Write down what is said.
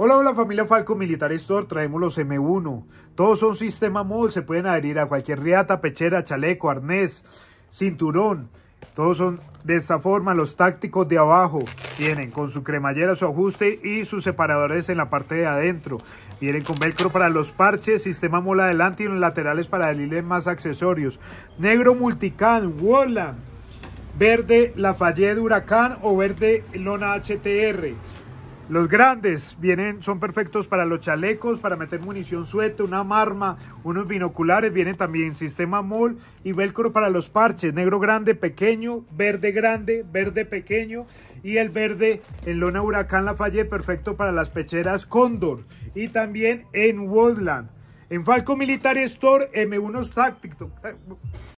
Hola, hola familia Falco Militar Store, traemos los M1. Todos son sistema MOL, se pueden adherir a cualquier riata, pechera, chaleco, arnés, cinturón. Todos son de esta forma, los tácticos de abajo vienen con su cremallera, su ajuste y sus separadores en la parte de adentro. Vienen con velcro para los parches, sistema MOL adelante y en los laterales para adherirle más accesorios. Negro multicam Wallan, verde Lafayette Huracán o verde Lona HTR. Los grandes vienen, son perfectos para los chalecos, para meter munición suelta, una marma, unos binoculares, Vienen también sistema MOL y velcro para los parches, negro grande, pequeño, verde grande, verde pequeño y el verde en lona huracán la falle perfecto para las pecheras Cóndor y también en Woodland. En Falco Military Store M1 Tactics. Eh,